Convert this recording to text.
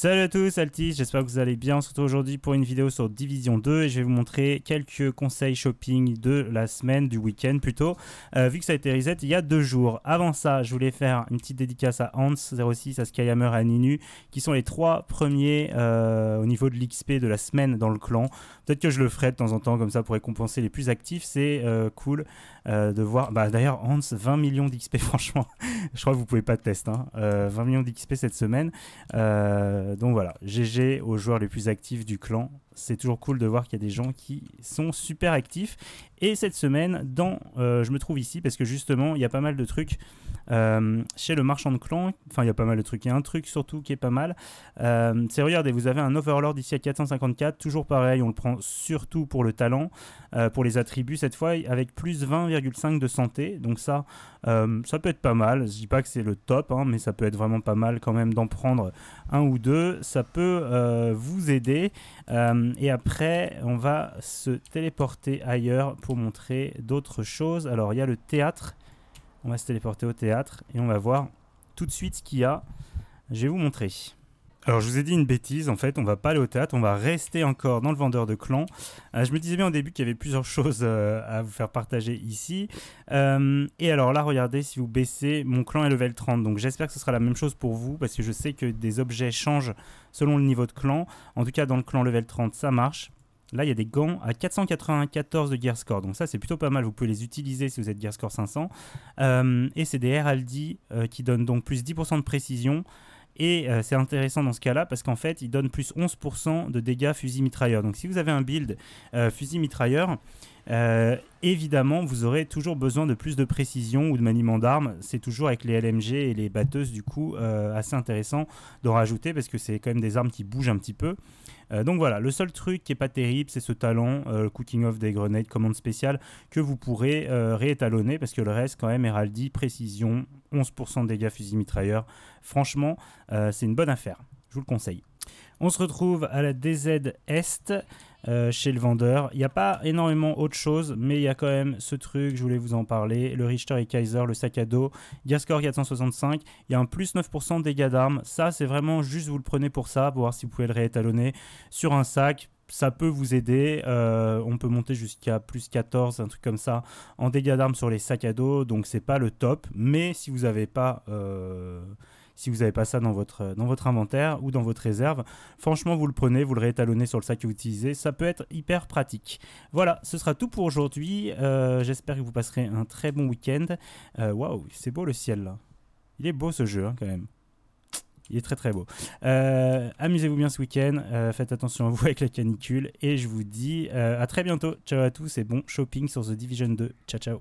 Salut à tous, Altis, j'espère que vous allez bien. On se retrouve aujourd'hui pour une vidéo sur Division 2 et je vais vous montrer quelques conseils shopping de la semaine, du week-end plutôt, euh, vu que ça a été reset il y a deux jours. Avant ça, je voulais faire une petite dédicace à Hans06, à Skyhammer et à Ninu, qui sont les trois premiers euh, au niveau de l'XP de la semaine dans le clan. Peut-être que je le ferai de temps en temps comme ça pour récompenser les plus actifs, c'est euh, cool de voir. Bah, D'ailleurs, Hans, 20 millions d'XP, franchement, je crois que vous pouvez pas de test. 20 hein. euh, millions d'XP cette semaine. Euh, donc voilà, GG aux joueurs les plus actifs du clan c'est toujours cool de voir qu'il y a des gens qui sont super actifs. Et cette semaine, dans, euh, je me trouve ici parce que justement, il y a pas mal de trucs euh, chez le marchand de clan. Enfin, il y a pas mal de trucs. Il y a un truc surtout qui est pas mal. Euh, c'est regardez, vous avez un Overlord ici à 454. Toujours pareil, on le prend surtout pour le talent, pour les attributs cette fois, avec plus 20,5 de santé. Donc ça, ça peut être pas mal. Je dis pas que c'est le top, hein, mais ça peut être vraiment pas mal quand même d'en prendre un ou deux. Ça peut vous aider. Euh, euh, et après, on va se téléporter ailleurs pour montrer d'autres choses. Alors, il y a le théâtre. On va se téléporter au théâtre et on va voir tout de suite ce qu'il y a. Je vais vous montrer. Alors je vous ai dit une bêtise, en fait, on va pas aller au théâtre, on va rester encore dans le vendeur de clan. Euh, je me disais bien au début qu'il y avait plusieurs choses euh, à vous faire partager ici. Euh, et alors là, regardez, si vous baissez, mon clan est level 30, donc j'espère que ce sera la même chose pour vous, parce que je sais que des objets changent selon le niveau de clan. En tout cas, dans le clan level 30, ça marche. Là, il y a des gants à 494 de gear score. Donc ça, c'est plutôt pas mal. Vous pouvez les utiliser si vous êtes gear score 500. et c'est des Heraldi qui donnent donc plus 10% de précision. Et euh, c'est intéressant dans ce cas-là parce qu'en fait, il donne plus 11% de dégâts fusil-mitrailleur. Donc si vous avez un build euh, fusil-mitrailleur, euh, évidemment, vous aurez toujours besoin de plus de précision ou de maniement d'armes. C'est toujours avec les LMG et les batteuses, du coup, assez intéressant d'en rajouter parce que c'est quand même des armes qui bougent un petit peu. donc voilà, le seul truc qui est pas terrible, c'est ce talent, cooking off des grenades, commande spéciale, que vous pourrez réétalonner parce que le reste, quand même, heraldie, précision, 11% de dégâts fusil mitrailleur. Franchement, euh, c'est une bonne affaire. Je vous le conseille. On se retrouve à la DZ Est euh, chez le vendeur. Il n'y a pas énormément autre chose, mais il y a quand même ce truc, je voulais vous en parler. Le Richter et Kaiser, le sac à dos. Gascore 465. Il y a un plus 9% de dégâts d'armes. Ça, c'est vraiment juste, vous le prenez pour ça, pour voir si vous pouvez le réétalonner sur un sac ça peut vous aider. Euh, on peut monter jusqu'à plus 14, un truc comme ça, en dégâts d'armes sur les sacs à dos. Donc c'est pas le top. Mais si vous n'avez pas, euh, si vous pas ça dans votre, dans votre inventaire ou dans votre réserve, franchement vous le prenez, vous le réétalonnez sur le sac que vous utilisez. Ça peut être hyper pratique. Voilà, ce sera tout pour aujourd'hui. Euh, j'espère que vous passerez un très bon week-end. Waouh, c'est beau le ciel là. Il est beau ce jeu hein, quand même. Il est très très beau. Euh, amusez-vous bien ce week-end, euh, faites attention à vous avec la canicule et je vous dis euh, à très bientôt. Ciao à tous et bon shopping sur The Division 2. Ciao ciao.